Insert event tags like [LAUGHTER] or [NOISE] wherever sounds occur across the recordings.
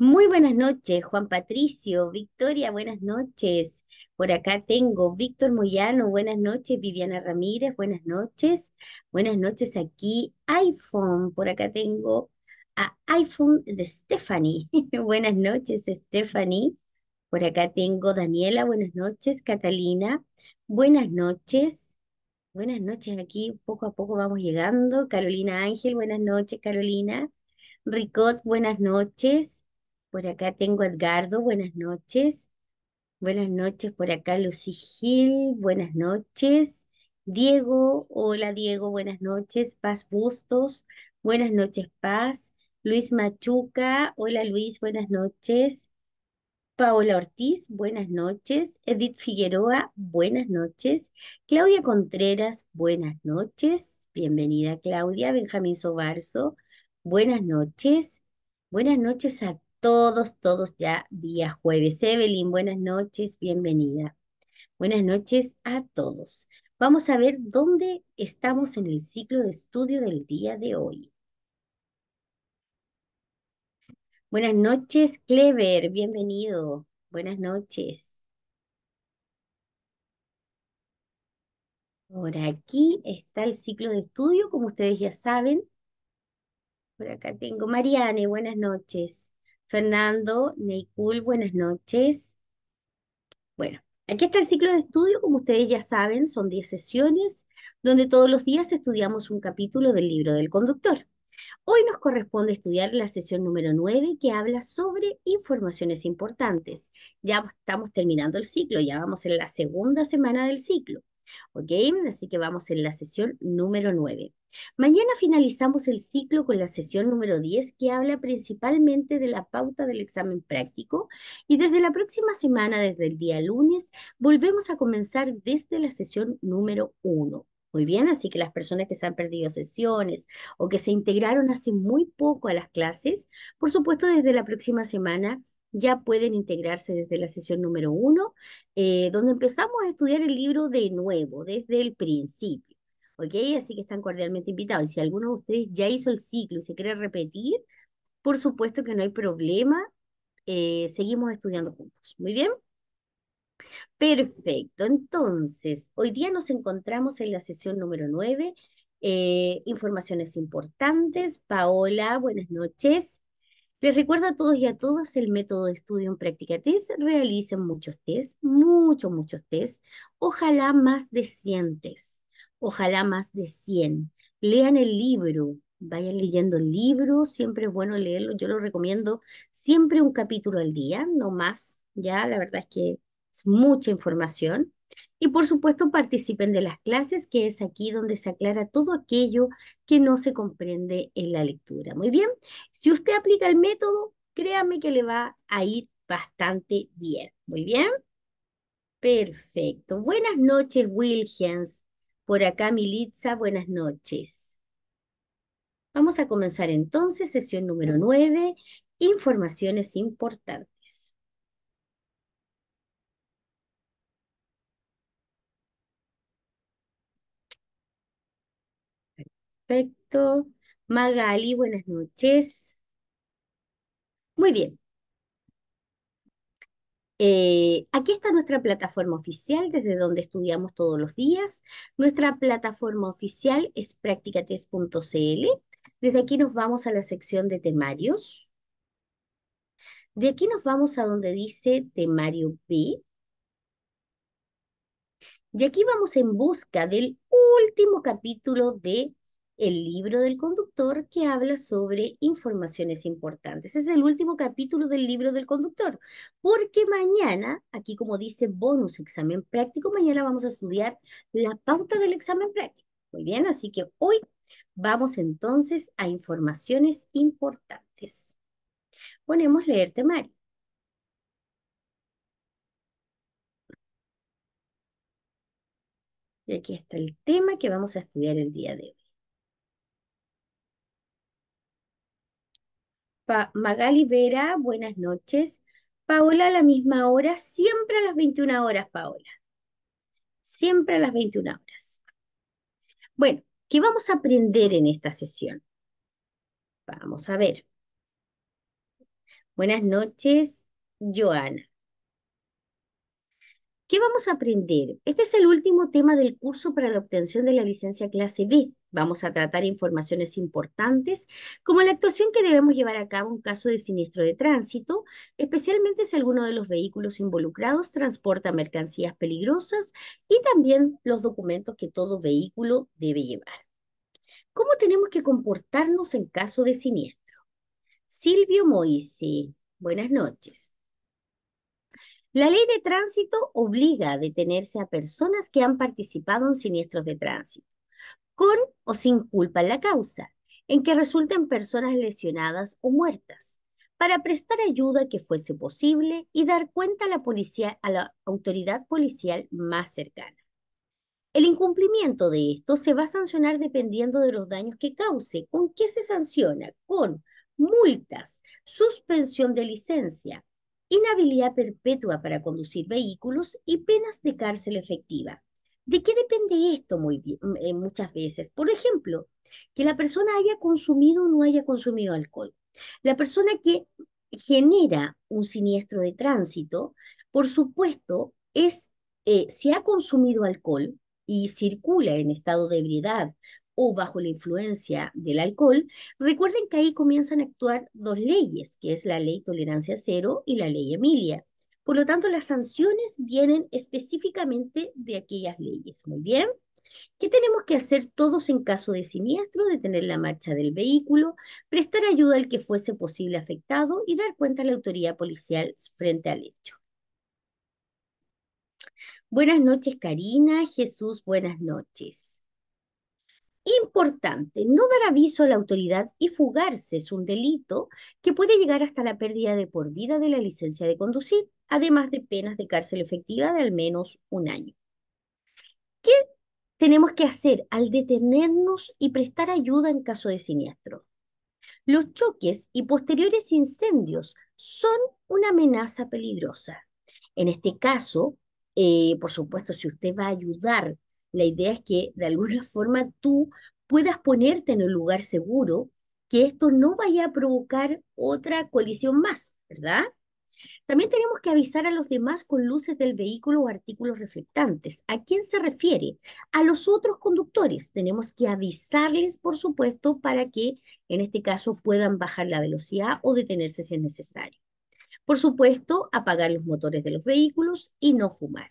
Muy buenas noches, Juan Patricio, Victoria, buenas noches. Por acá tengo Víctor Moyano, buenas noches, Viviana Ramírez, buenas noches. Buenas noches aquí, iPhone, por acá tengo a iPhone de Stephanie. [LAUGHS] buenas noches, Stephanie. Por acá tengo Daniela, buenas noches, Catalina, buenas noches. Buenas noches, aquí poco a poco vamos llegando. Carolina Ángel, buenas noches, Carolina. Ricot, buenas noches. Por acá tengo a Edgardo, buenas noches. Buenas noches, por acá Lucy Gil, buenas noches. Diego, hola Diego, buenas noches. Paz Bustos, buenas noches Paz. Luis Machuca, hola Luis, buenas noches. Paola Ortiz, buenas noches. Edith Figueroa, buenas noches. Claudia Contreras, buenas noches. Bienvenida Claudia. Benjamín Sobarzo, buenas noches. Buenas noches a todos todos, todos ya día jueves. Evelyn, buenas noches, bienvenida. Buenas noches a todos. Vamos a ver dónde estamos en el ciclo de estudio del día de hoy. Buenas noches, Clever, bienvenido. Buenas noches. Por aquí está el ciclo de estudio, como ustedes ya saben. Por acá tengo Mariane, buenas noches. Fernando, Neikul, buenas noches. Bueno, aquí está el ciclo de estudio, como ustedes ya saben, son 10 sesiones donde todos los días estudiamos un capítulo del libro del conductor. Hoy nos corresponde estudiar la sesión número 9 que habla sobre informaciones importantes. Ya estamos terminando el ciclo, ya vamos en la segunda semana del ciclo. ¿Ok? Así que vamos en la sesión número 9. Mañana finalizamos el ciclo con la sesión número 10 que habla principalmente de la pauta del examen práctico y desde la próxima semana, desde el día lunes, volvemos a comenzar desde la sesión número 1. Muy bien, así que las personas que se han perdido sesiones o que se integraron hace muy poco a las clases, por supuesto desde la próxima semana ya pueden integrarse desde la sesión número uno, eh, donde empezamos a estudiar el libro de nuevo, desde el principio. Así que están cordialmente invitados. Y si alguno de ustedes ya hizo el ciclo y se quiere repetir, por supuesto que no hay problema. Eh, seguimos estudiando juntos. ¿Muy bien? Perfecto. Entonces, hoy día nos encontramos en la sesión número nueve. Eh, informaciones importantes. Paola, buenas noches. Les recuerdo a todos y a todas el método de estudio en práctica test. Realicen muchos test, muchos, muchos test. Ojalá más de 100 test. Ojalá más de 100. Lean el libro. Vayan leyendo el libro. Siempre es bueno leerlo. Yo lo recomiendo siempre un capítulo al día, no más. Ya, la verdad es que es mucha información. Y por supuesto participen de las clases, que es aquí donde se aclara todo aquello que no se comprende en la lectura. Muy bien, si usted aplica el método, créame que le va a ir bastante bien. Muy bien. Perfecto. Buenas noches, Wilgens. Por acá, Militza, buenas noches. Vamos a comenzar entonces sesión número 9, informaciones importantes. Perfecto. Magali, buenas noches. Muy bien. Eh, aquí está nuestra plataforma oficial, desde donde estudiamos todos los días. Nuestra plataforma oficial es practicates.cl. Desde aquí nos vamos a la sección de temarios. De aquí nos vamos a donde dice temario B. Y aquí vamos en busca del último capítulo de el libro del conductor que habla sobre informaciones importantes. Es el último capítulo del libro del conductor, porque mañana, aquí como dice bonus examen práctico, mañana vamos a estudiar la pauta del examen práctico. Muy bien, así que hoy vamos entonces a informaciones importantes. Ponemos leer temario. Y aquí está el tema que vamos a estudiar el día de hoy. Magali Vera, buenas noches. Paola a la misma hora, siempre a las 21 horas, Paola. Siempre a las 21 horas. Bueno, ¿qué vamos a aprender en esta sesión? Vamos a ver. Buenas noches, Joana. ¿Qué vamos a aprender? Este es el último tema del curso para la obtención de la licencia clase B. Vamos a tratar informaciones importantes, como la actuación que debemos llevar a cabo en caso de siniestro de tránsito, especialmente si alguno de los vehículos involucrados transporta mercancías peligrosas y también los documentos que todo vehículo debe llevar. ¿Cómo tenemos que comportarnos en caso de siniestro? Silvio Moise, buenas noches. La ley de tránsito obliga a detenerse a personas que han participado en siniestros de tránsito con o sin culpa en la causa, en que resulten personas lesionadas o muertas, para prestar ayuda que fuese posible y dar cuenta a la, policía, a la autoridad policial más cercana. El incumplimiento de esto se va a sancionar dependiendo de los daños que cause. ¿Con qué se sanciona? Con multas, suspensión de licencia, inhabilidad perpetua para conducir vehículos y penas de cárcel efectiva. ¿De qué depende esto mm, eh, muchas veces? Por ejemplo, que la persona haya consumido o no haya consumido alcohol. La persona que genera un siniestro de tránsito, por supuesto, es eh, si ha consumido alcohol y circula en estado de ebriedad o bajo la influencia del alcohol, recuerden que ahí comienzan a actuar dos leyes, que es la ley tolerancia cero y la ley Emilia. Por lo tanto, las sanciones vienen específicamente de aquellas leyes. Muy bien. ¿Qué tenemos que hacer todos en caso de siniestro? Detener la marcha del vehículo, prestar ayuda al que fuese posible afectado y dar cuenta a la autoridad policial frente al hecho. Buenas noches, Karina. Jesús, buenas noches. Importante, no dar aviso a la autoridad y fugarse es un delito que puede llegar hasta la pérdida de por vida de la licencia de conducir además de penas de cárcel efectiva de al menos un año. ¿Qué tenemos que hacer al detenernos y prestar ayuda en caso de siniestro? Los choques y posteriores incendios son una amenaza peligrosa. En este caso, eh, por supuesto, si usted va a ayudar, la idea es que de alguna [LAUGHS] forma tú puedas ponerte en un lugar seguro, que esto no vaya a provocar otra colisión más, ¿verdad? También tenemos que avisar a los demás con luces del vehículo o artículos reflectantes. ¿A quién se refiere? A los otros conductores. Tenemos que avisarles, por supuesto, para que en este caso puedan bajar la velocidad o detenerse si es necesario. Por supuesto, apagar los motores de los vehículos y no fumar.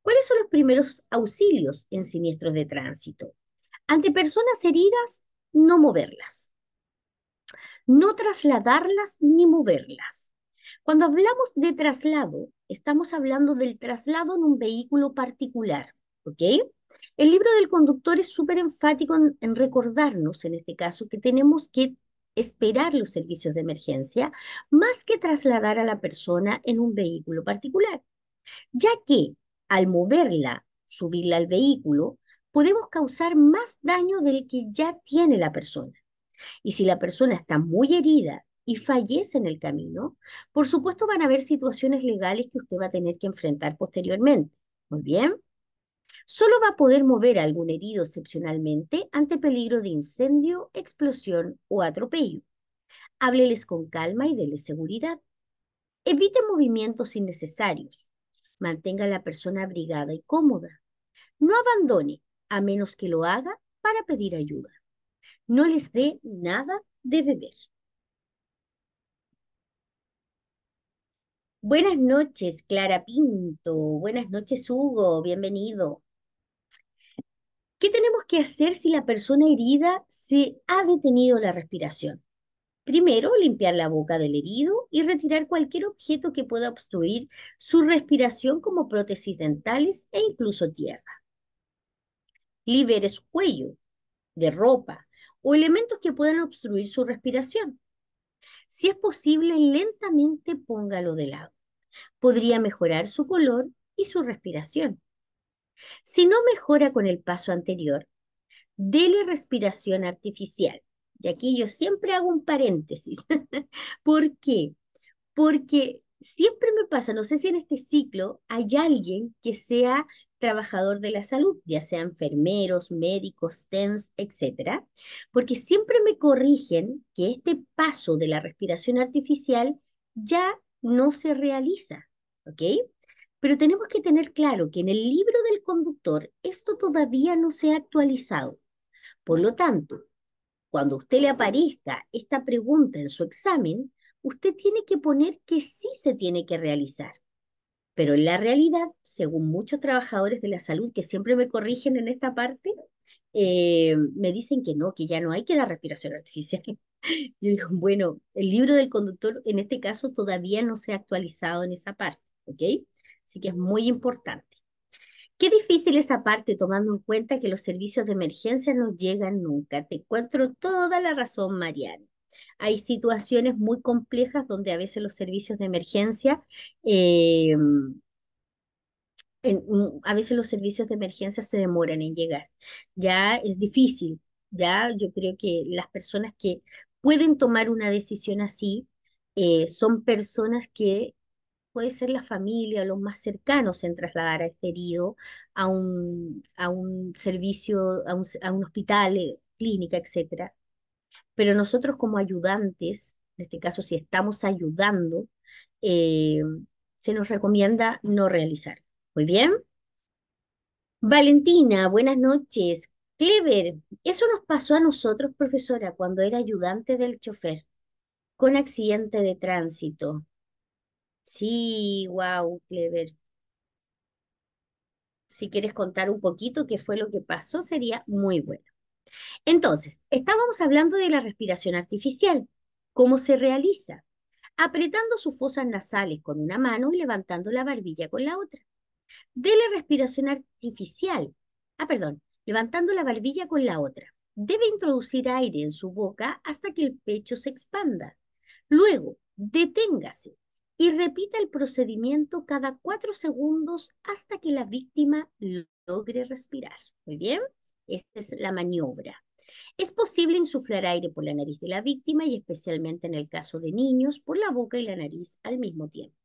¿Cuáles son los primeros auxilios en siniestros de tránsito? Ante personas heridas, no moverlas. No trasladarlas ni moverlas. Cuando hablamos de traslado, estamos hablando del traslado en un vehículo particular, ¿ok? El libro del conductor es súper enfático en, en recordarnos, en este caso, que tenemos que esperar los servicios de emergencia más que trasladar a la persona en un vehículo particular, ya que al moverla, subirla al vehículo, podemos causar más daño del que ya tiene la persona. Y si la persona está muy herida y fallece en el camino, por supuesto van a haber situaciones legales que usted va a tener que enfrentar posteriormente. Muy bien. Solo va a poder mover a algún herido excepcionalmente ante peligro de incendio, explosión o atropello. Hábleles con calma y déles seguridad. Evite movimientos innecesarios. Mantenga a la persona abrigada y cómoda. No abandone, a menos que lo haga para pedir ayuda. No les dé nada de beber. Buenas noches, Clara Pinto. Buenas noches, Hugo. Bienvenido. ¿Qué tenemos que hacer si la persona herida se ha detenido la respiración? Primero, limpiar la boca del herido y retirar cualquier objeto que pueda obstruir su respiración como prótesis dentales e incluso tierra. Libere su cuello de ropa o elementos que puedan obstruir su respiración, si es posible, lentamente póngalo de lado. Podría mejorar su color y su respiración. Si no mejora con el paso anterior, dele respiración artificial. Y aquí yo siempre hago un paréntesis. [LAUGHS] ¿Por qué? Porque siempre me pasa, no sé si en este ciclo hay alguien que sea trabajador de la salud, ya sea enfermeros, médicos, TENS, etcétera, porque siempre me corrigen que este paso de la respiración artificial ya no se realiza, ¿ok? Pero tenemos que tener claro que en el libro del conductor esto todavía no se ha actualizado. Por lo tanto, cuando usted le aparezca esta pregunta en su examen, usted tiene que poner que sí se tiene que realizar. Pero en la realidad, según muchos trabajadores de la salud que siempre me corrigen en esta parte, eh, me dicen que no, que ya no hay que dar respiración artificial. [LAUGHS] Yo digo, bueno, el libro del conductor en este caso todavía no se ha actualizado en esa parte, ¿ok? Así que es muy importante. Qué difícil esa parte tomando en cuenta que los servicios de emergencia no llegan nunca. Te encuentro toda la razón, Mariana hay situaciones muy complejas donde a veces los servicios de emergencia, eh, mm, a veces los servicios de emergencia se demoran en llegar. Ya es difícil, ya yo creo que las personas que pueden tomar una decisión así eh, son personas que puede ser la familia, los más cercanos en trasladar a este herido a un, a un servicio, a un, a un hospital, eh, clínica, etcétera pero nosotros como ayudantes, en este caso si estamos ayudando, eh, se nos recomienda no realizar. Muy bien. Valentina, buenas noches. Clever, eso nos pasó a nosotros, profesora, cuando era ayudante del chofer, con accidente de tránsito. Sí, wow, Clever. Si quieres contar un poquito qué fue lo que pasó, sería muy bueno. Entonces, estábamos hablando de la respiración artificial, cómo se realiza, apretando sus fosas nasales con una mano y levantando la barbilla con la otra. De la respiración artificial, ah, perdón, levantando la barbilla con la otra. Debe introducir aire en su boca hasta que el pecho se expanda. Luego, deténgase y repita el procedimiento cada cuatro segundos hasta que la víctima logre respirar. Muy bien, esta es la maniobra. Es posible insuflar aire por la nariz de la víctima y especialmente en el caso de niños por la boca y la nariz al mismo tiempo.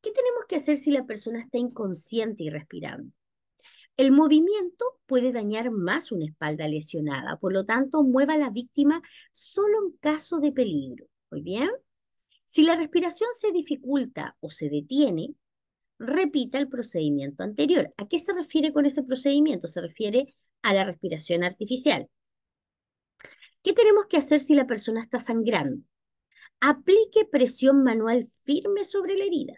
¿Qué tenemos que hacer si la persona está inconsciente y respirando? El movimiento puede dañar más una espalda lesionada, por lo tanto, mueva a la víctima solo en caso de peligro. Muy bien. Si la respiración se dificulta o se detiene, repita el procedimiento anterior. ¿A qué se refiere con ese procedimiento? Se refiere a la respiración artificial. ¿Qué tenemos que hacer si la persona está sangrando? Aplique presión manual firme sobre la herida,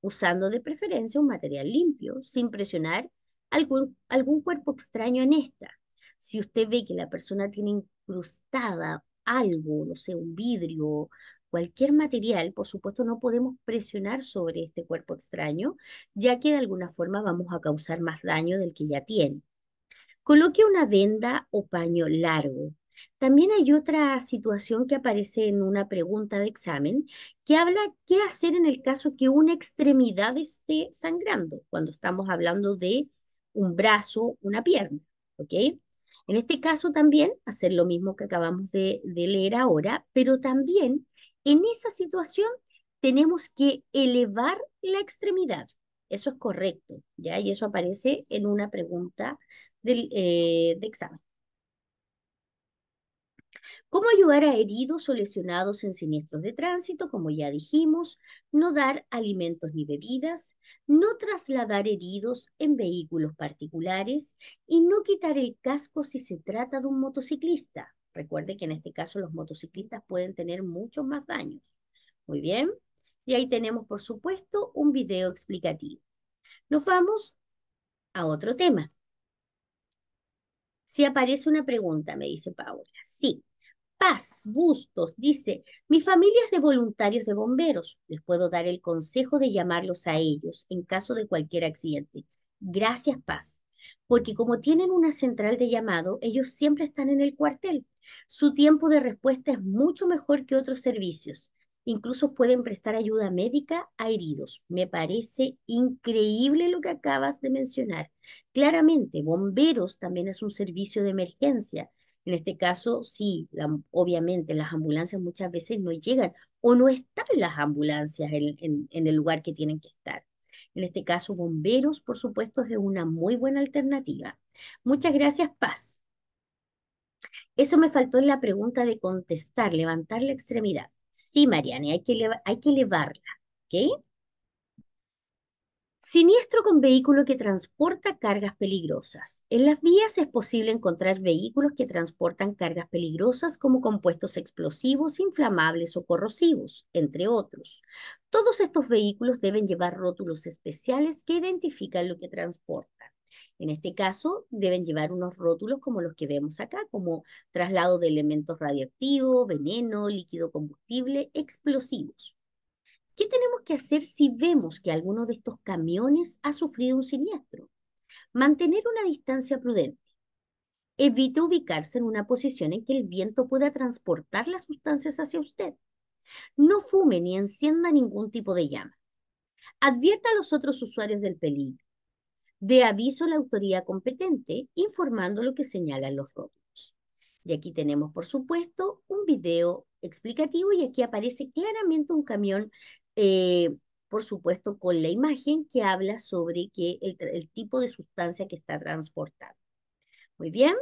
usando de preferencia un material limpio, sin presionar algún, algún cuerpo extraño en esta. Si usted ve que la persona tiene incrustada algo, no sé, un vidrio, cualquier material, por supuesto no podemos presionar sobre este cuerpo extraño, ya que de alguna forma vamos a causar más daño del que ya tiene. Coloque una venda o paño largo. También hay otra situación que aparece en una pregunta de examen que habla qué hacer en el caso que una extremidad esté sangrando, cuando estamos hablando de un brazo, una pierna, ¿ok? En este caso también hacer lo mismo que acabamos de, leer ahora, pero también en esa situación tenemos que elevar la extremidad. Eso es correcto, ¿ya? Y eso aparece en una pregunta eh, de examen. ¿Cómo ayudar a heridos o lesionados en siniestros de tránsito? Como ya dijimos, no dar alimentos ni bebidas, no trasladar heridos en vehículos particulares y no quitar el casco si se trata de un motociclista. Recuerde que en este caso los motociclistas pueden tener muchos más daños. Muy bien. Y ahí tenemos, por supuesto, un video explicativo. Nos vamos a otro tema. Si aparece una pregunta, me dice Paola, Sí. Paz Bustos dice, mi familia es de voluntarios de bomberos. Les puedo dar el consejo de llamarlos a ellos en caso de cualquier accidente. Gracias, Paz. Porque como tienen una central de llamado, ellos siempre están en el cuartel. Su tiempo de respuesta es mucho mejor que otros servicios incluso pueden prestar ayuda médica a heridos. Me parece increíble lo que acabas de mencionar. Claramente, bomberos también es un servicio de emergencia. En este caso, sí, obviamente las ambulancias muchas veces no llegan o no están las ambulancias en el lugar que tienen que estar. En este caso, bomberos, por supuesto, es una muy buena alternativa. Muchas gracias, Paz. Eso me faltó en la pregunta de contestar, levantar la extremidad. Sí, Mariani, hay que, hay que elevarla, ¿ok? Siniestro con vehículo que transporta cargas peligrosas. En las vías es posible encontrar vehículos que transportan cargas peligrosas como compuestos explosivos, inflamables o corrosivos, entre otros. Todos estos vehículos deben llevar rótulos especiales que identifican lo que transportan. En este caso, deben llevar unos rótulos como los que vemos acá, como traslado de elementos radiactivos, veneno, líquido combustible, explosivos. ¿Qué tenemos que hacer si vemos que alguno de estos camiones ha sufrido un siniestro? Mantener una distancia prudente. Evite ubicarse en una posición en que el viento pueda transportar las sustancias hacia usted. No fume ni encienda ningún tipo de llama. Advierta a los otros usuarios del peligro de aviso a la autoridad competente informando lo que señalan los rótulos. Y aquí tenemos, por supuesto, un video explicativo y aquí aparece claramente un camión, eh, por supuesto, con la imagen que habla sobre que el, tipo de sustancia que está transportando. Muy bien.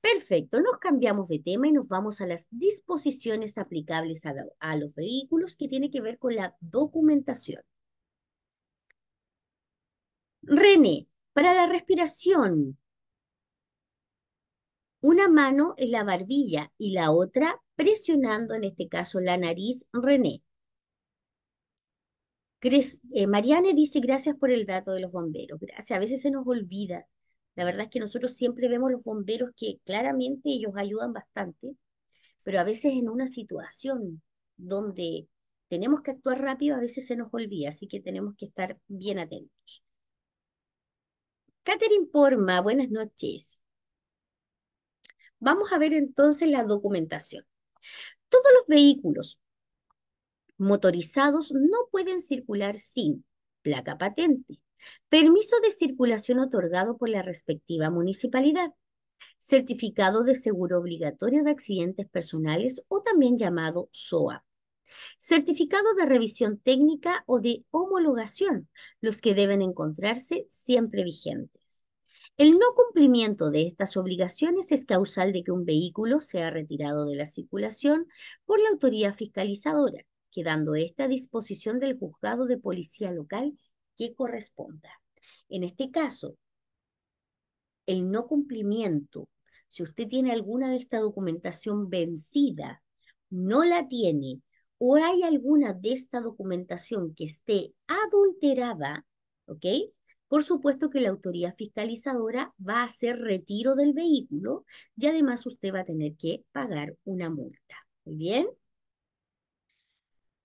Perfecto, nos cambiamos de tema y nos vamos a las disposiciones aplicables a, a, los vehículos que tiene que ver con la documentación. René, para la respiración, una mano en la barbilla y la otra presionando, en este caso, la nariz, René. Eh, Mariane dice gracias por el dato de los bomberos. a veces se nos olvida. La verdad es que nosotros siempre vemos los bomberos que claramente ellos ayudan bastante, pero a veces en una situación donde tenemos que actuar rápido, a veces se nos olvida, así que tenemos que estar bien atentos. Katherine Porma, buenas noches. Vamos a ver entonces la documentación. Todos los vehículos motorizados no pueden circular sin placa patente, permiso de circulación otorgado por la respectiva municipalidad, certificado de seguro obligatorio de accidentes personales o también llamado SOA, Certificado de revisión técnica o de homologación, los que deben encontrarse siempre vigentes. El no cumplimiento de estas obligaciones es causal de que un vehículo sea retirado de la circulación por la autoridad fiscalizadora, quedando esta a disposición del juzgado de policía local que corresponda. En este caso, el no cumplimiento, si usted tiene alguna de esta documentación vencida, no la tiene o hay alguna de esta documentación que esté adulterada, ¿ok? Por supuesto que la autoridad fiscalizadora va a hacer retiro del vehículo y además usted va a tener que pagar una multa. ¿Muy bien?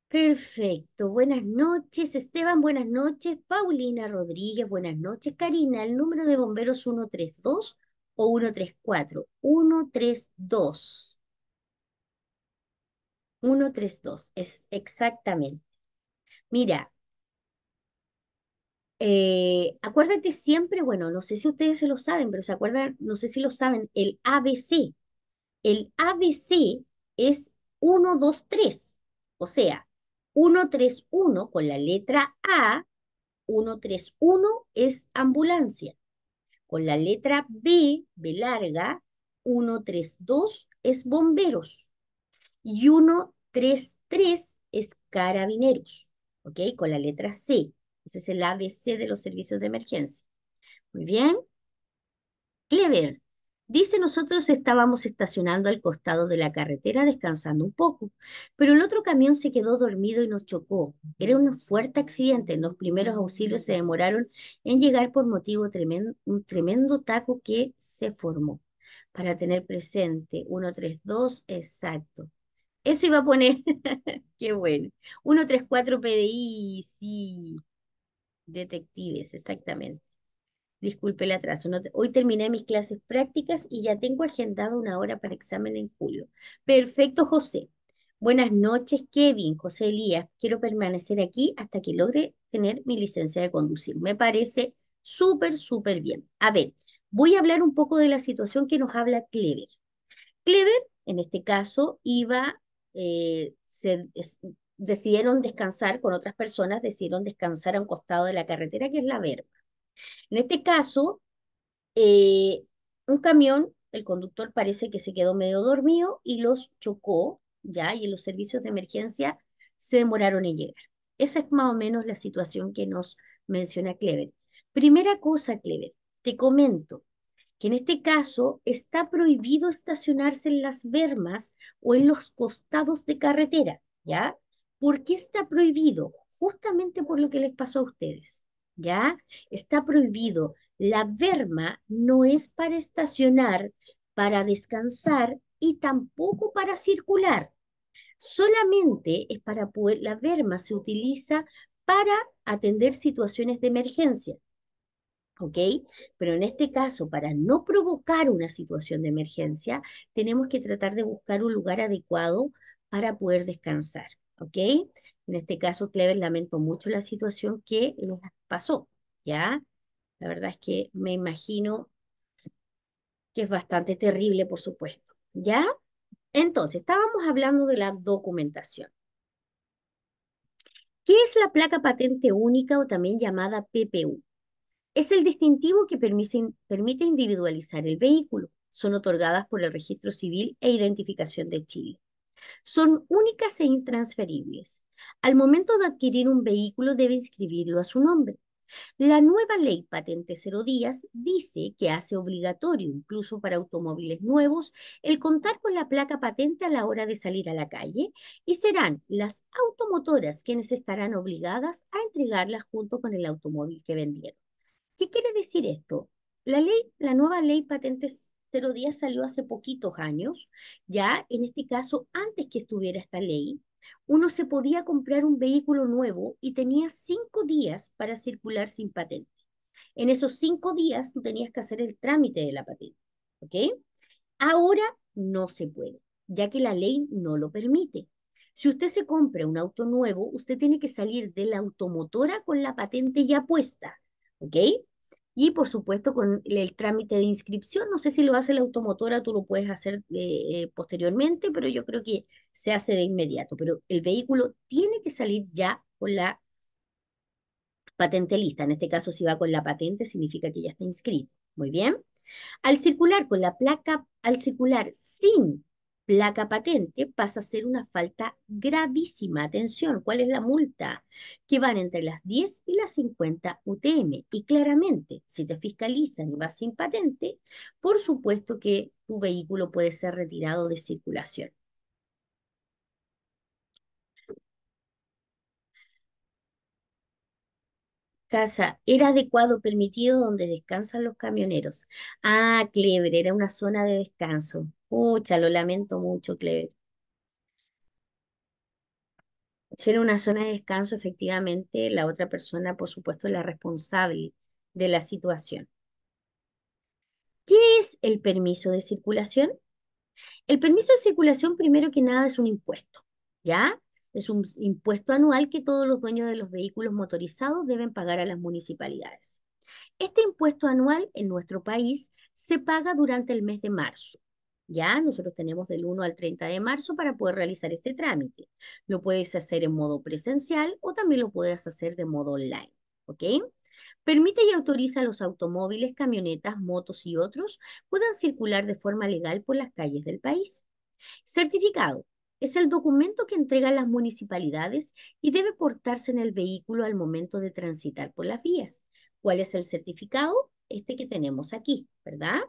Perfecto, buenas noches Esteban, buenas noches Paulina Rodríguez, buenas noches Karina, el número de bomberos 132 o 134, 132. 1, 3, es exactamente. Mira, eh, acuérdate siempre, bueno, no sé si ustedes se lo saben, pero se acuerdan, no sé si lo saben, el ABC. El ABC es 1, 2, 3. O sea, 1, 3, 1 con la letra A, 1, 3, 1 es ambulancia. Con la letra B, B larga, 1, 3, 2 es bomberos y 133 es carabineros, ¿ok? Con la letra C. Ese es el ABC de los servicios de emergencia. Muy bien. Clever. Dice, nosotros estábamos estacionando al costado de la carretera descansando un poco, pero el otro camión se quedó dormido y nos chocó. Era un fuerte accidente. Los primeros auxilios se demoraron en llegar por motivo tremendo, un tremendo taco que se formó. Para tener presente, 132, exacto. Eso iba a poner. [LAUGHS] Qué bueno. 134 PDI, sí. Detectives, exactamente. Disculpe el atraso. Hoy terminé mis clases prácticas y ya tengo agendado una hora para examen en julio. Perfecto, José. Buenas noches, Kevin, José Elías. Quiero permanecer aquí hasta que logre tener mi licencia de conducir. Me parece súper, súper bien. A ver, voy a hablar un poco de la situación que nos habla Clever. Clever, en este caso, iba eh, se decidieron descansar con otras personas, decidieron descansar a un costado de la carretera, que es la verba. En este caso, eh, un camión, el conductor parece que se quedó medio dormido y los chocó, ya, y los servicios de emergencia se demoraron en llegar. Esa es más o menos la situación que nos menciona Clever. Primera cosa, Clever, te comento, que en este caso está prohibido estacionarse en las bermas o en los costados de carretera, ¿ya? ¿Por qué está prohibido? Justamente por lo que les pasó a ustedes, ¿ya? Está prohibido. La berma no es para estacionar, para descansar y tampoco para circular. Solamente es para poder, la berma se utiliza para atender situaciones de emergencia. ¿ok? Pero en este caso, para no provocar una situación de emergencia, tenemos que tratar de buscar un lugar adecuado para poder descansar, ¿ok? En este caso, Clever, lamento mucho la situación que nos pasó, ¿ya? La verdad es que me imagino que es bastante terrible, por supuesto, ¿ya? Entonces, estábamos hablando de la documentación. ¿Qué es la placa patente única o también llamada PPU? Es el distintivo que permite individualizar el vehículo. Son otorgadas por el Registro Civil e Identificación de Chile. Son únicas e intransferibles. Al momento de adquirir un vehículo debe inscribirlo a su nombre. La nueva ley Patente Cero Días dice que hace obligatorio, incluso para automóviles nuevos, el contar con la placa patente a la hora de salir a la calle y serán las automotoras quienes estarán obligadas a entregarla junto con el automóvil que vendieron. ¿Qué quiere decir esto? La ley, la nueva ley patentes días salió hace poquitos años, ya en este caso antes que estuviera esta ley, uno se podía comprar un vehículo nuevo y tenía cinco días para circular sin patente. En esos cinco días tú tenías que hacer el trámite de la patente, ¿ok? Ahora no se puede, ya que la ley no lo permite. Si usted se compra un auto nuevo, usted tiene que salir de la automotora con la patente ya puesta, ¿ok? Y por supuesto con el, trámite de inscripción, no sé si lo hace la automotora, tú lo puedes hacer eh, eh, posteriormente, pero yo creo que se hace de inmediato. Pero el vehículo tiene que salir ya con la patente lista. En este caso, si va con la patente, significa que ya está inscrito. Muy bien. Al circular con la placa, al circular sin placa patente pasa a ser una falta gravísima. Atención, ¿cuál es la multa? Que van entre las 10 y las 50 UTM. Y claramente, si te fiscalizan y vas sin patente, por supuesto que tu vehículo puede ser retirado de circulación. casa era adecuado, permitido donde descansan los camioneros. Ah, Clever, era una zona de descanso. Mucha, lo lamento mucho, Cleber. Si era una zona de descanso, efectivamente, la otra persona, por supuesto, es la responsable de la situación. ¿Qué es el permiso de circulación? El permiso de circulación, primero que nada, es un impuesto, ¿ya? Es un impuesto anual que todos los dueños de los vehículos motorizados deben pagar a las municipalidades. Este impuesto anual en nuestro país se paga durante el mes de marzo. Ya nosotros tenemos del 1 al 30 de marzo para poder realizar este trámite. Lo puedes hacer en modo presencial o también lo puedes hacer de modo online. ¿Ok? Permite y autoriza a los automóviles, camionetas, motos y otros puedan circular de forma legal por las calles del país. Certificado. Es el documento que entregan las municipalidades y debe portarse en el vehículo al momento de transitar por las vías. ¿Cuál es el certificado? Este que tenemos aquí, ¿verdad?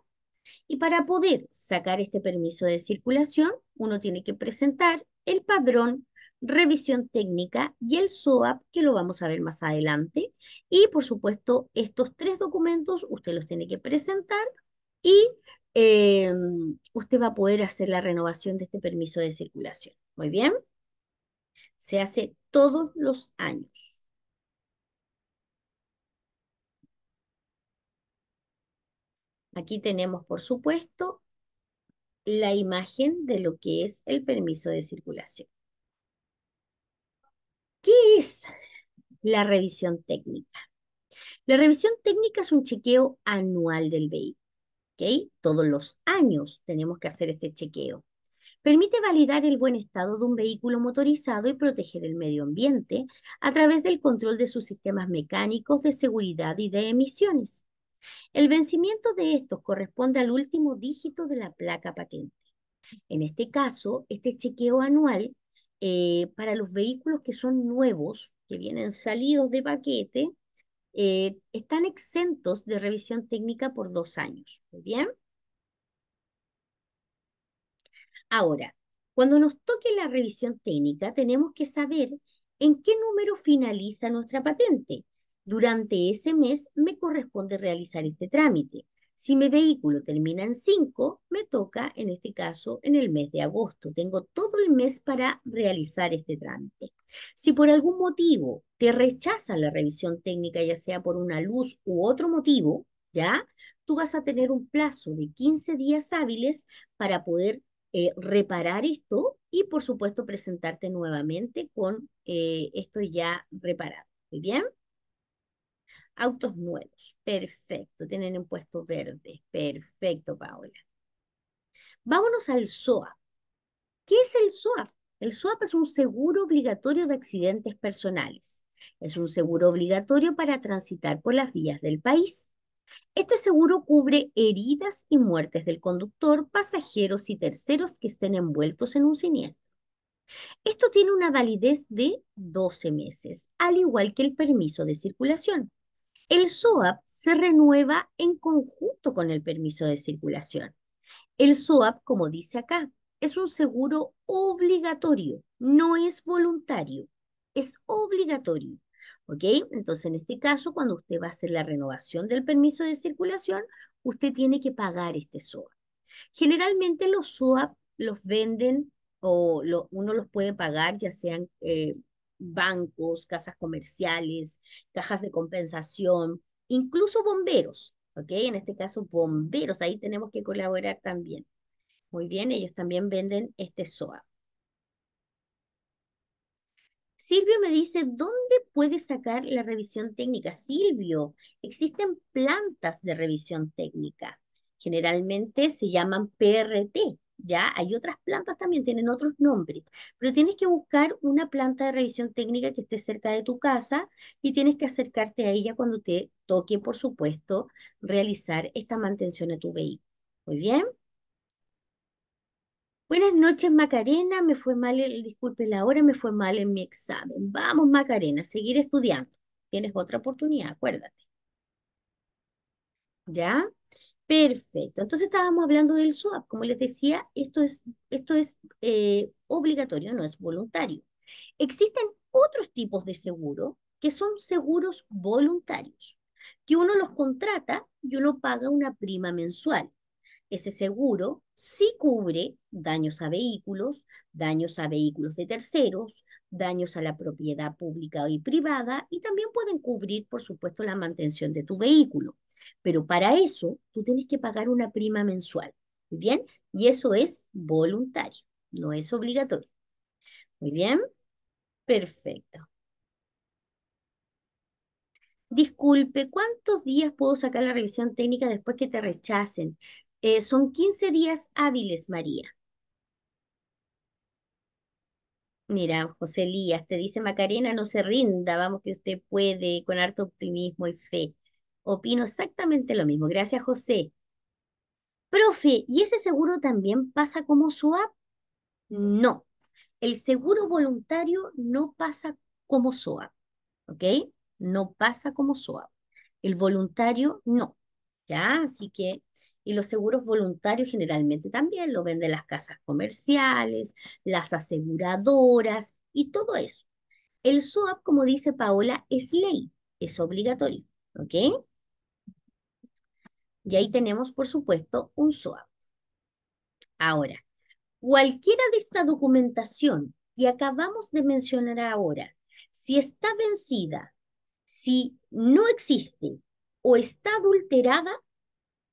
Y para poder sacar este permiso de circulación, uno tiene que presentar el padrón, revisión técnica y el SOAP, que lo vamos a ver más adelante. Y, por supuesto, estos tres documentos usted los tiene que presentar y em, usted va a poder hacer la renovación de este permiso de circulación. Muy bien. Se hace todos los años. Aquí tenemos, por supuesto, la imagen de lo que es el permiso de circulación. ¿Qué es la revisión técnica? La revisión técnica es un chequeo anual del vehículo. Todos los años tenemos que hacer este chequeo. Permite validar el buen estado de un vehículo motorizado y proteger el medio ambiente a través del control de sus sistemas mecánicos de seguridad y de emisiones. El vencimiento de estos corresponde al último dígito de la placa patente. En este caso, este chequeo anual eh, para los vehículos que son nuevos, que vienen salidos de paquete, eh, están exentos de revisión técnica por dos años. bien? Ahora, cuando nos toque la revisión técnica, tenemos que saber en qué número finaliza nuestra patente durante ese mes me corresponde realizar este trámite. Si mi vehículo termina en 5, me toca, en este caso, en el mes de agosto. Tengo todo el mes para realizar este trámite. Si por algún motivo te rechazan la revisión técnica, ya sea por una luz u otro motivo, ¿ya? Tú vas a tener un plazo de 15 días hábiles para poder eh, reparar esto y, por supuesto, presentarte nuevamente con eh, esto ya reparado. bien? Autos nuevos. Perfecto. Tienen un puesto verde. Perfecto, Paola. Vámonos al SOAP. ¿Qué es el SOAP? El SOAP es un seguro obligatorio de accidentes personales. Es un seguro obligatorio para transitar por las vías del país. Este seguro cubre heridas y muertes del conductor, pasajeros y terceros que estén envueltos en un siniestro. Esto tiene una validez de 12 meses, al igual que el permiso de circulación. El SOAP se renueva en conjunto con el permiso de circulación. El SOAP, como dice acá, es un seguro obligatorio, no es voluntario, es obligatorio. ¿Ok? Entonces, en este caso, cuando usted va a hacer la renovación del permiso de circulación, usted tiene que pagar este SOAP. Generalmente los SOAP los venden o uno los puede pagar, ya sean eh, bancos, casas comerciales, cajas de compensación, incluso bomberos, ¿ok? En este caso, bomberos, ahí tenemos que colaborar también. Muy bien, ellos también venden este SOA. Silvio me dice, ¿dónde puede sacar la revisión técnica? Silvio, existen plantas de revisión técnica. Generalmente se llaman PRT, ¿ya? Hay otras plantas también, tienen otros nombres, pero tienes que buscar una planta de revisión técnica que esté cerca de tu casa y tienes que acercarte a ella cuando te toque, por supuesto, realizar esta mantención a tu vehículo. Muy bien. Buenas noches, Macarena. Me fue mal, el, disculpe la hora, me fue mal en mi examen. Vamos, Macarena, seguir estudiando. Tienes otra oportunidad, acuérdate. ¿Ya? Perfecto. Entonces estábamos hablando del swap. Como les decía, esto es, esto es eh, obligatorio, no es voluntario. Existen otros tipos de seguro que son seguros voluntarios, que uno los contrata y uno paga una prima mensual. Ese seguro sí cubre daños a vehículos, daños a vehículos de terceros, daños a la propiedad pública y privada, y también pueden cubrir, por supuesto, la mantención de tu vehículo. Pero para eso tú tienes que pagar una prima mensual. Muy bien, y eso es voluntario, no es obligatorio. Muy bien, perfecto. Disculpe, ¿cuántos días puedo sacar la revisión técnica después que te rechacen? Eh, son 15 días hábiles, María. Mira, José Elías, te dice Macarena, no se rinda, vamos que usted puede, con harto optimismo y fe. Opino exactamente lo mismo. Gracias, José. Profe, ¿y ese seguro también pasa como SOAP? No. El seguro voluntario no pasa como SOAP, ¿ok? No pasa como SOAP. El voluntario no, ¿ya? Así que, y los seguros voluntarios generalmente también lo venden las casas comerciales, las aseguradoras y todo eso. El SOAP, como dice Paola, es ley, es obligatorio, ¿ok? Y ahí tenemos, por supuesto, un SOAP. Ahora, cualquiera de esta documentación que acabamos de mencionar ahora, si está vencida, si no existe o está adulterada,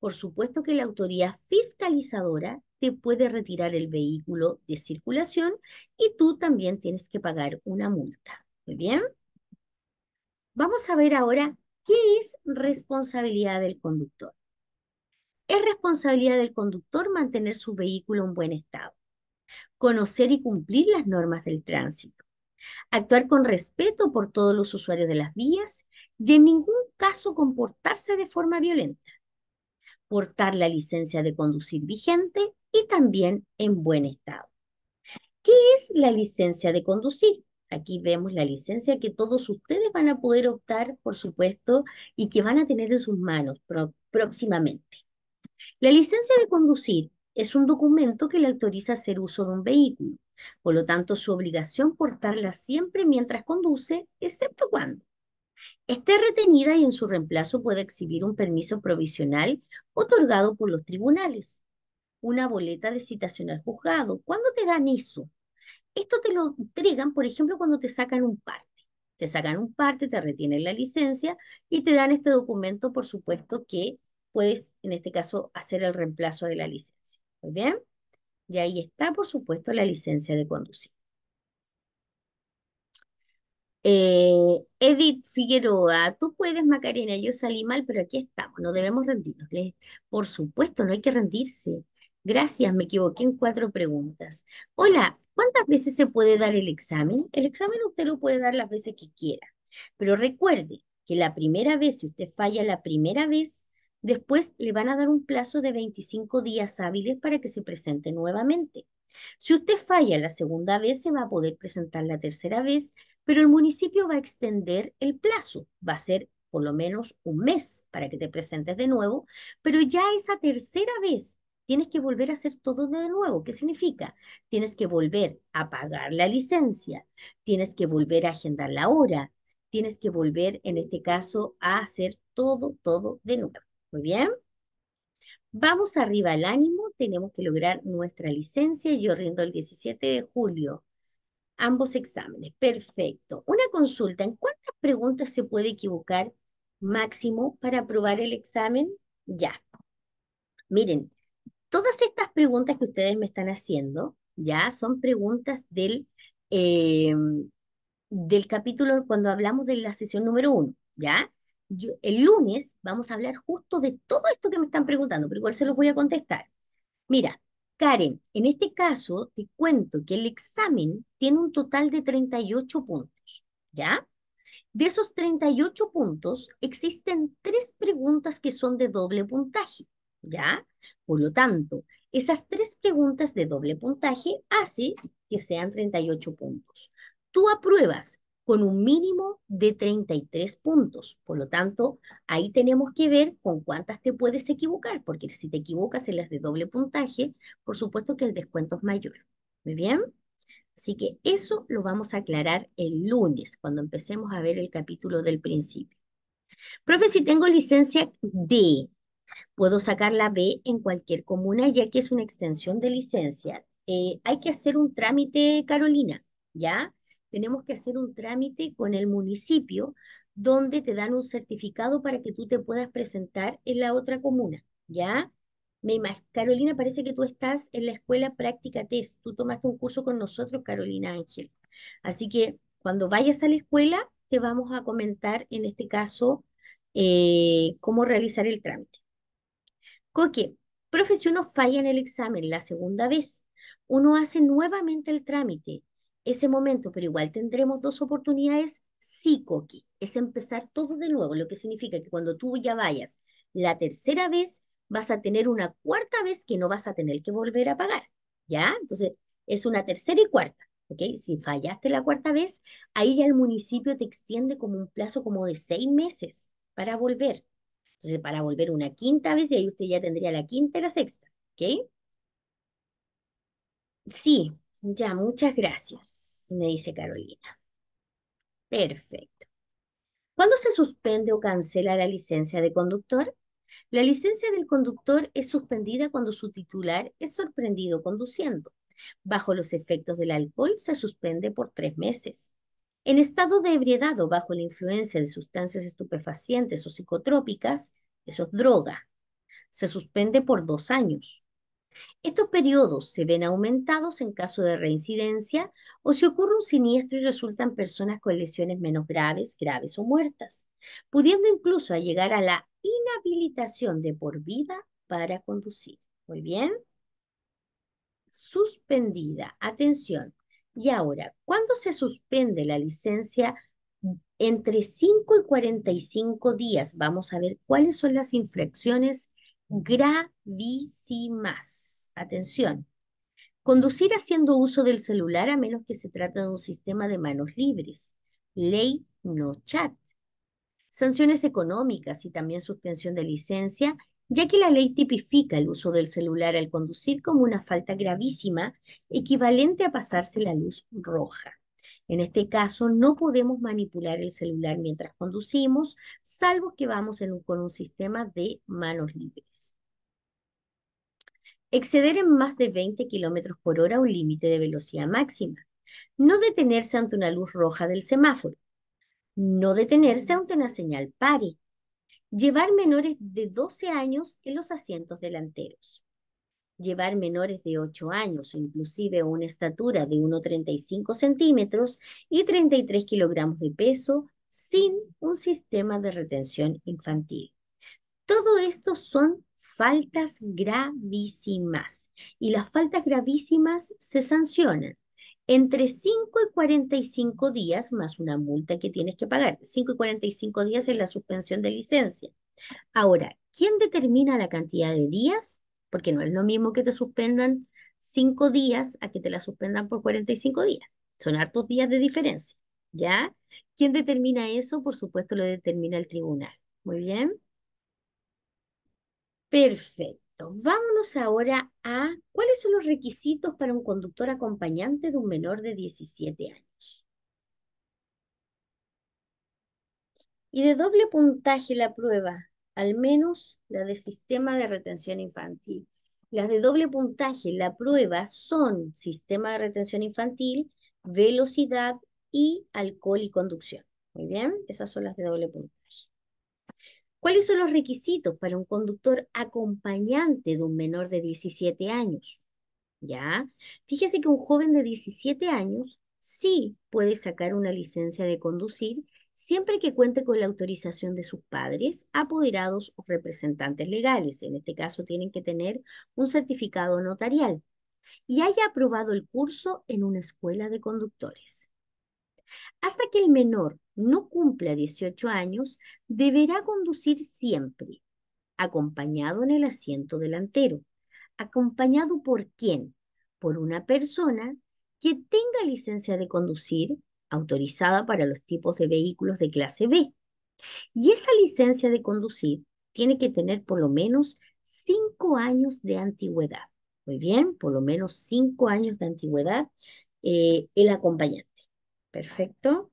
por supuesto que la autoridad fiscalizadora te puede retirar el vehículo de circulación y tú también tienes que pagar una multa. Muy bien. Vamos a ver ahora qué es responsabilidad del conductor es responsabilidad del conductor mantener su vehículo en buen estado, conocer y cumplir las normas del tránsito, actuar con respeto por todos los usuarios de las vías y en ningún caso comportarse de forma violenta, portar la licencia de conducir vigente y también en buen estado. ¿Qué es la licencia de conducir? Aquí vemos la licencia que todos ustedes van a poder optar, por supuesto, y que van a tener en sus manos próximamente. La licencia de conducir es un documento que le autoriza hacer uso de un vehículo. Por lo tanto, su obligación portarla siempre mientras conduce, excepto cuando esté retenida y en su reemplazo puede exhibir un permiso provisional otorgado por los tribunales. Una boleta de citación al juzgado. ¿Cuándo te dan eso? Esto te lo entregan, por ejemplo, cuando te sacan un parte. Te sacan un parte, te retienen la licencia y te dan este documento, por supuesto, que puedes, en este caso, hacer el reemplazo de la licencia. Muy bien. Y ahí está, por supuesto, la licencia de conducir. Eh, Edith Figueroa, tú puedes, Macarena, yo salí mal, pero aquí estamos, no debemos rendirnos. Por supuesto, no hay que rendirse. Gracias, me equivoqué en cuatro preguntas. Hola, ¿cuántas veces se puede dar el examen? El examen usted lo puede dar las veces que quiera, pero recuerde que la primera vez, si usted falla la primera vez, Después le van a dar un plazo de 25 días hábiles para que se presente nuevamente. Si usted falla la segunda vez, se va a poder presentar la tercera vez, pero el municipio va a extender el plazo. Va a ser por lo menos un mes para que te presentes de nuevo, pero ya esa tercera vez tienes que volver a hacer todo de nuevo. ¿Qué significa? Tienes que volver a pagar la licencia, tienes que volver a agendar la hora, tienes que volver, en este caso, a hacer todo, todo de nuevo. Muy bien. Vamos arriba al ánimo, tenemos que lograr nuestra licencia. Yo rindo el 17 de julio ambos exámenes. Perfecto. Una consulta, ¿en cuántas preguntas se puede equivocar máximo para aprobar el examen? Ya. Miren, todas estas preguntas que ustedes me están haciendo, ya son preguntas del, eh, del capítulo cuando hablamos de la sesión número uno, ¿ya? el lunes vamos a hablar justo de todo esto que me están preguntando, pero igual se los voy a contestar. Mira, Karen, en este caso te cuento que el examen tiene un total de 38 puntos, ¿ya? De esos 38 puntos, existen tres preguntas que son de doble puntaje, ¿ya? Por lo tanto, esas tres preguntas de doble puntaje hacen que sean 38 puntos. Tú apruebas con un mínimo de 33 puntos. Por lo tanto, ahí tenemos que ver con cuántas te puedes equivocar, porque si te equivocas en las de doble puntaje, por supuesto que el descuento es mayor. Muy bien. Así que eso lo vamos a aclarar el lunes, cuando empecemos a ver el capítulo del principio. Profe, si tengo licencia D, puedo sacar la B en cualquier comuna, ya que es una extensión de licencia. Eh, hay que hacer un trámite, Carolina, ¿ya? tenemos que hacer un trámite con el municipio donde te dan un certificado para que tú te puedas presentar en la otra comuna, ¿ya? Me Carolina, parece que tú estás en la escuela práctica test. Tú tomaste un curso con nosotros, Carolina Ángel. Así que cuando vayas a la escuela, te vamos a comentar en este caso eh, cómo realizar el trámite. Coque, profesión no falla en el examen la segunda vez, uno hace nuevamente el trámite ese momento, pero igual tendremos dos oportunidades Coqui, es empezar todo de nuevo, lo que significa que cuando tú ya vayas la tercera vez, vas a tener una cuarta vez que no vas a tener que volver a pagar, ¿ya? Entonces, es una tercera y cuarta, ¿ok? Si fallaste la cuarta vez, ahí ya el municipio te extiende como un plazo como de seis meses para volver. Entonces, para volver una quinta vez, y ahí usted ya tendría la quinta y la sexta, ¿ok? Sí, ya, muchas gracias, me dice Carolina. Perfecto. ¿Cuándo se suspende o cancela la licencia de conductor? La licencia del conductor es suspendida cuando su titular es sorprendido conduciendo. Bajo los efectos del alcohol se suspende por tres meses. En estado de ebriedad o bajo la influencia de sustancias estupefacientes o psicotrópicas, eso es droga, se suspende por dos años. Estos periodos se ven aumentados en caso de reincidencia o si ocurre un siniestro y resultan personas con lesiones menos graves, graves o muertas, pudiendo incluso llegar a la inhabilitación de por vida para conducir. Muy bien. Suspendida. Atención. Y ahora, ¿cuándo se suspende la licencia? Entre 5 y 45 días. Vamos a ver cuáles son las infracciones gravísimas. Atención. Conducir haciendo uso del celular a menos que se trate de un sistema de manos libres. Ley no chat. Sanciones económicas y también suspensión de licencia, ya que la ley tipifica el uso del celular al conducir como una falta gravísima equivalente a pasarse la luz roja. En este caso, no podemos manipular el celular mientras conducimos, salvo que vamos con un sistema de manos libres. Exceder en más de 20 km por hora un límite de velocidad máxima. No detenerse ante una luz roja del semáforo. No detenerse ante una señal pare. Llevar menores de 12 años en los asientos delanteros llevar menores de 8 años o inclusive una estatura de 1,35 centímetros y 33 kilogramos de peso sin un sistema de retención infantil. Todo esto son faltas gravísimas y las faltas gravísimas se sancionan entre 5 y 45 días más una multa que tienes que pagar. 5 y 45 días es la suspensión de licencia. Ahora, ¿quién determina la cantidad de días? porque no es lo mismo que te suspendan cinco días a que te la suspendan por 45 días. Son hartos días de diferencia, ¿ya? ¿Quién determina eso? Por supuesto lo determina el tribunal. Muy bien. Perfecto. Vámonos ahora a cuáles son los requisitos para un conductor acompañante de un menor de 17 años. Y de doble puntaje la prueba, al menos la de sistema de retención infantil. Las de doble puntaje, la prueba, son sistema de retención infantil, velocidad y alcohol y conducción. Muy bien, esas son las de doble puntaje. ¿Cuáles son los requisitos para un conductor acompañante de un menor de 17 años? ¿Ya? Fíjese que un joven de 17 años sí puede sacar una licencia de conducir siempre que cuente con la autorización de sus padres, apoderados o representantes legales. En este caso tienen que tener un certificado notarial y haya aprobado el curso en una escuela de conductores. Hasta que el menor no cumpla 18 años, deberá conducir siempre, acompañado en el asiento delantero. ¿Acompañado por quién? Por una persona que tenga licencia de conducir autorizada para los tipos de vehículos de clase B. Y esa licencia de conducir tiene que tener por lo menos cinco años de antigüedad. Muy bien, por lo menos cinco años de antigüedad eh, el acompañante. Perfecto.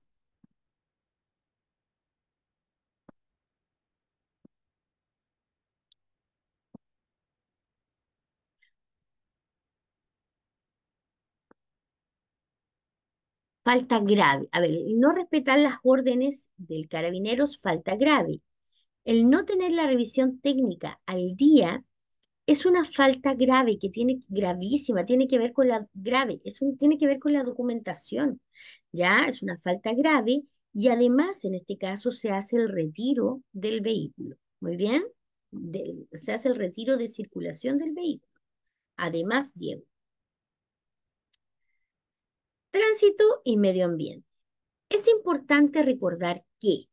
falta grave. A ver, no respetar las órdenes del carabinero es falta grave. El no tener la revisión técnica al día es una falta grave que tiene gravísima, tiene que ver con la grave, tiene que ver con la documentación, ya es una falta grave y además en este caso se hace el retiro del vehículo, muy bien, se hace el retiro de circulación del vehículo. Además, Diego, Tránsito y medio ambiente. Es importante recordar que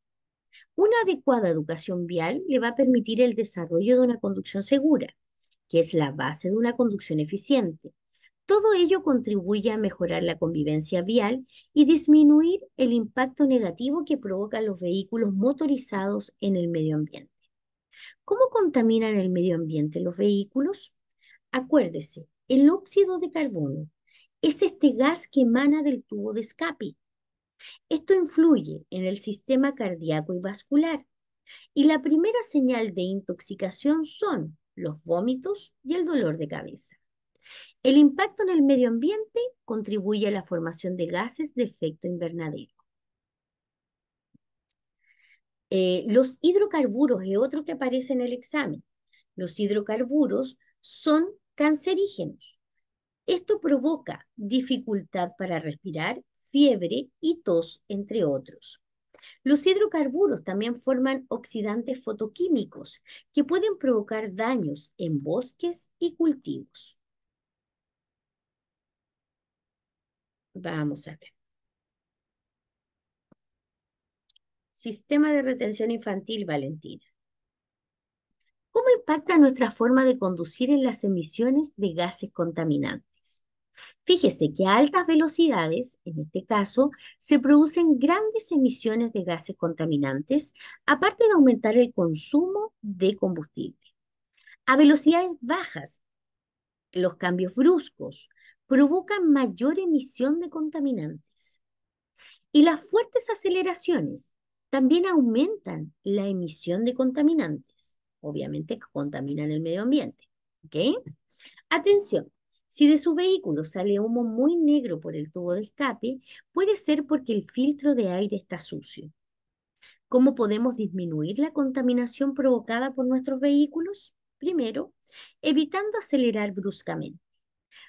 una adecuada educación vial le va a permitir el desarrollo de una conducción segura, que es la base de una conducción eficiente. Todo ello contribuye a mejorar la convivencia vial y disminuir el impacto negativo que provocan los vehículos motorizados en el medio ambiente. ¿Cómo contaminan el medio ambiente los vehículos? Acuérdese, el óxido de carbono es este gas que emana del tubo de escape. Esto influye en el sistema cardíaco y vascular. Y la primera señal de intoxicación son los vómitos y el dolor de cabeza. El impacto en el medio ambiente contribuye a la formación de gases de efecto invernadero. Eh, los hidrocarburos es otro que aparece en el examen. Los hidrocarburos son cancerígenos. Esto provoca dificultad para respirar, fiebre y tos, entre otros. Los hidrocarburos también forman oxidantes fotoquímicos que pueden provocar daños en bosques y cultivos. Vamos a ver. Sistema de retención infantil, Valentina. ¿Cómo impacta nuestra forma de conducir en las emisiones de gases contaminantes? Fíjese que a altas velocidades, en este caso, se producen grandes emisiones de gases contaminantes, aparte de aumentar el consumo de combustible. A velocidades bajas, los cambios bruscos provocan mayor emisión de contaminantes. Y las fuertes aceleraciones también aumentan la emisión de contaminantes, obviamente que contaminan el medio ambiente. Atención, si de su vehículo sale humo muy negro por el tubo de escape, puede ser porque el filtro de aire está sucio. ¿Cómo podemos disminuir la contaminación provocada por nuestros vehículos? Primero, evitando acelerar bruscamente,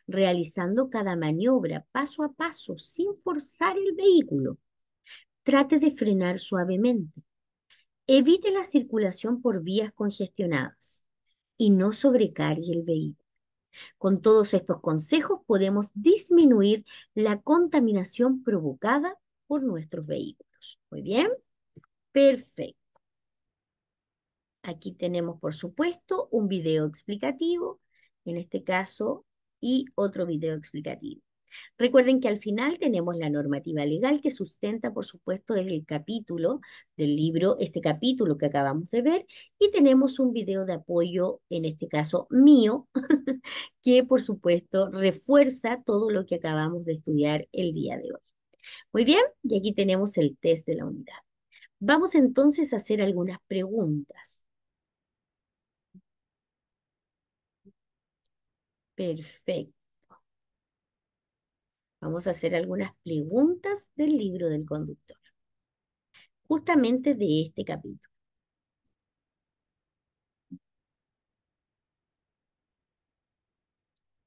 realizando cada maniobra paso a paso sin forzar el vehículo. Trate de frenar suavemente. Evite la circulación por vías congestionadas y no sobrecargue el vehículo. Con todos estos consejos podemos disminuir la contaminación provocada por nuestros vehículos. Muy bien, perfecto. Aquí tenemos, por supuesto, un video explicativo, en este caso, y otro video explicativo. Recuerden que al final tenemos la normativa legal que sustenta, por supuesto, el capítulo del libro, este capítulo que acabamos de ver, y tenemos un video de apoyo, en este caso mío, [LAUGHS] que por supuesto refuerza todo lo que acabamos de estudiar el día de hoy. Muy bien, y aquí tenemos el test de la unidad. Vamos entonces a hacer algunas preguntas. Perfecto. Vamos a hacer algunas preguntas del libro del conductor, justamente de este capítulo.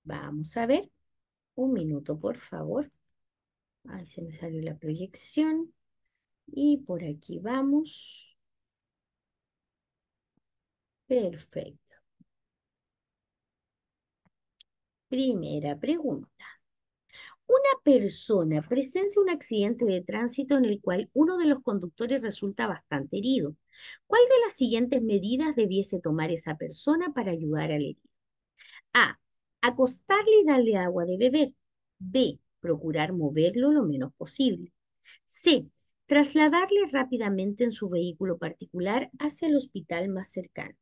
Vamos a ver. Un minuto, por favor. Ahí se me salió la proyección. Y por aquí vamos. Perfecto. Primera pregunta una persona presencia un accidente de tránsito en el cual uno de los conductores resulta bastante herido, ¿cuál de las siguientes medidas debiese tomar esa persona para ayudar al herido? A. Acostarle y darle agua de beber. B. Procurar moverlo lo menos posible. C. Trasladarle rápidamente en su vehículo particular hacia el hospital más cercano.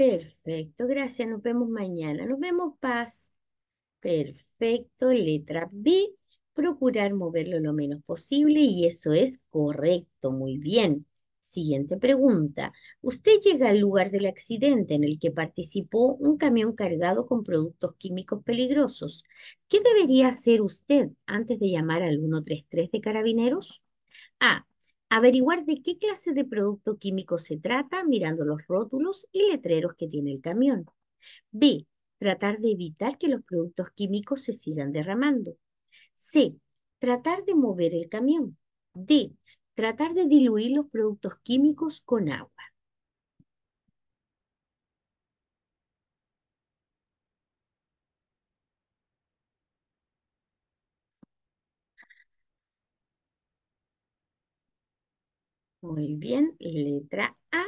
Perfecto, gracias. Nos vemos mañana. Nos vemos paz. Perfecto. Letra B. Procurar moverlo lo menos posible y eso es correcto. Muy bien. Siguiente pregunta. Usted llega al lugar del accidente en el que participó un camión cargado con productos químicos peligrosos. ¿Qué debería hacer usted antes de llamar al 133 de carabineros? A averiguar de qué clase de producto químico se trata mirando los rótulos y letreros que tiene el camión. B. Tratar de evitar que los productos químicos se sigan derramando. C. Tratar de mover el camión. D. Tratar de diluir los productos químicos con agua. Muy bien, letra A.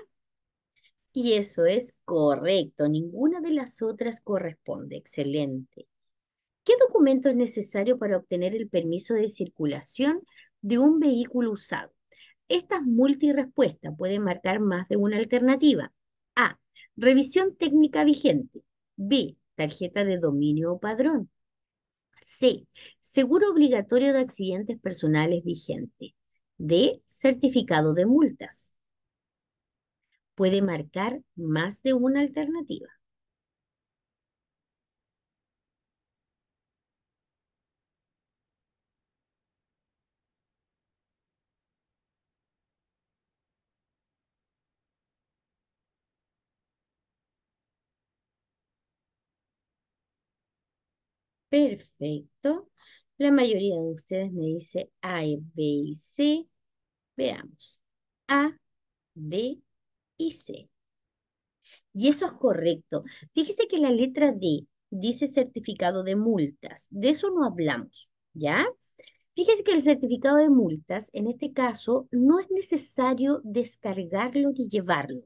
Y eso es correcto, ninguna de las otras corresponde. Excelente. ¿Qué documento es necesario para obtener el permiso de circulación de un vehículo usado? Esta es pueden marcar más de una alternativa. A. Revisión técnica vigente. B. Tarjeta de dominio o padrón. C. Seguro obligatorio de accidentes personales vigente de certificado de multas. Puede marcar más de una alternativa. Perfecto. La mayoría de ustedes me dice A, B y C. Veamos. A, B y C. Y eso es correcto. Fíjese que la letra D dice certificado de multas. De eso no hablamos, ¿ya? Fíjese que el certificado de multas, en este caso, no es necesario descargarlo ni llevarlo.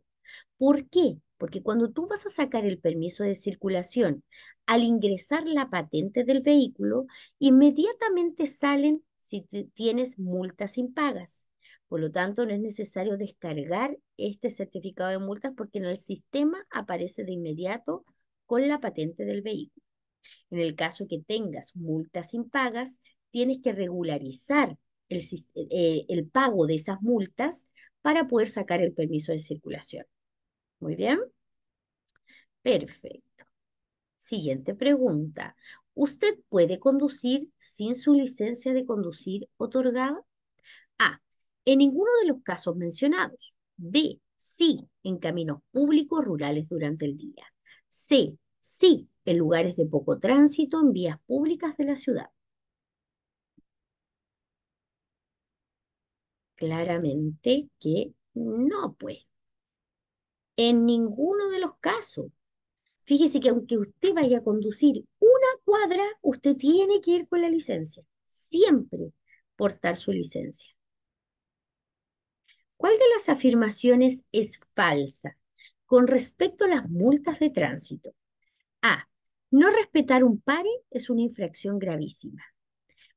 ¿Por qué? Porque cuando tú vas a sacar el permiso de circulación, al ingresar la patente del vehículo, inmediatamente salen si tienes multas impagas. Por lo tanto, no es necesario descargar este certificado de multas porque en el sistema aparece de inmediato con la patente del vehículo. En el caso que tengas multas impagas, tienes que regularizar el, eh, el pago de esas multas para poder sacar el permiso de circulación. Muy bien. Perfecto. Siguiente pregunta. ¿Usted puede conducir sin su licencia de conducir otorgada? A. En ninguno de los casos mencionados. B. Sí, en caminos públicos rurales durante el día. C. Sí, en lugares de poco tránsito, en vías públicas de la ciudad. Claramente que no, pues. En ninguno de los casos. Fíjese que aunque usted vaya a conducir una cuadra, usted tiene que ir con la licencia. Siempre portar su licencia. ¿Cuál de las afirmaciones es falsa con respecto a las multas de tránsito? A. No respetar un pare es una infracción gravísima.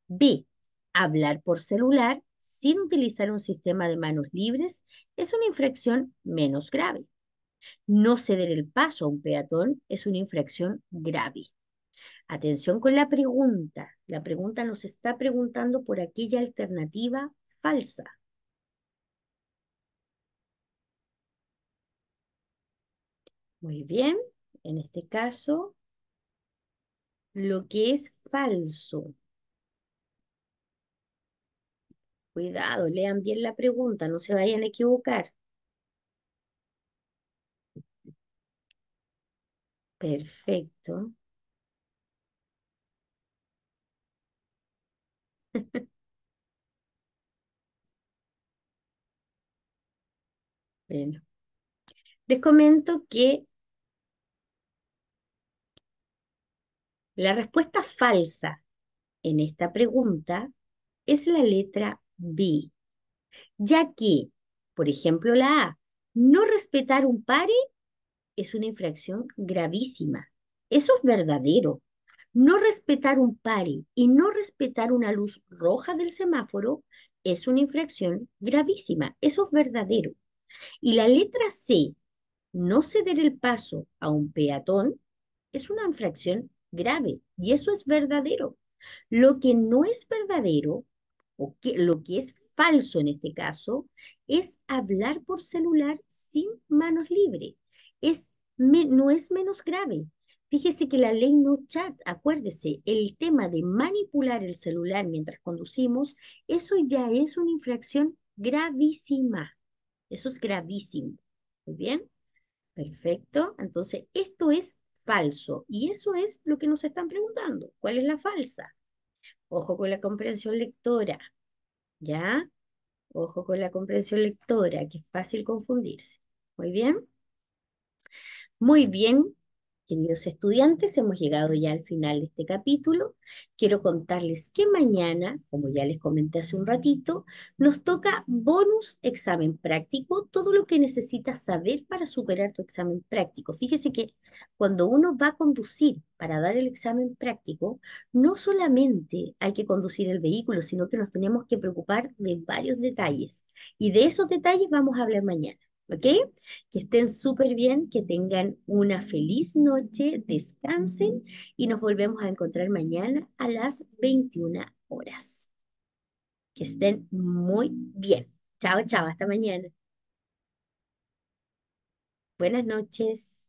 B. Hablar por celular sin utilizar un sistema de manos libres es una infracción menos grave. No ceder el paso a un peatón es una infracción grave. Atención con la pregunta. La pregunta nos está preguntando por aquella alternativa falsa. Muy bien, en este caso, lo que es falso. Cuidado, lean bien la pregunta, no se vayan a equivocar. Perfecto. [LAUGHS] bueno. Les comento que La respuesta falsa en esta pregunta es la letra B, ya que, por ejemplo, la A, no respetar un pare es una infracción gravísima. Eso es verdadero. No respetar un pare y no respetar una luz roja del semáforo es una infracción gravísima. Eso es verdadero. Y la letra C, no ceder el paso a un peatón, es una infracción grave. Y eso es verdadero. Lo que no es verdadero, o que, lo que es falso en este caso, es hablar por celular sin manos libres. Es, no es menos grave. Fíjese que la ley no chat, acuérdese, el tema de manipular el celular mientras conducimos, eso ya es una infracción gravísima. Eso es gravísimo. ¿Muy bien? Perfecto. Entonces, esto es falso. Y eso es lo que nos están preguntando. ¿Cuál es la falsa? Ojo con la comprensión lectora. ¿Ya? Ojo con la comprensión lectora, que es fácil confundirse. Muy bien. Muy bien. Queridos estudiantes, hemos llegado ya al final de este capítulo. Quiero contarles que mañana, como ya les comenté hace un ratito, nos toca bonus examen práctico, todo lo que necesitas saber para superar tu examen práctico. Fíjese que cuando uno va a conducir para dar el examen práctico, no solamente hay que conducir el vehículo, sino que nos tenemos que preocupar de varios detalles. Y de esos detalles vamos a hablar mañana. ¿Ok? Que estén súper bien, que tengan una feliz noche, descansen y nos volvemos a encontrar mañana a las 21 horas. Que estén muy bien. Chao, chao, hasta mañana. Buenas noches.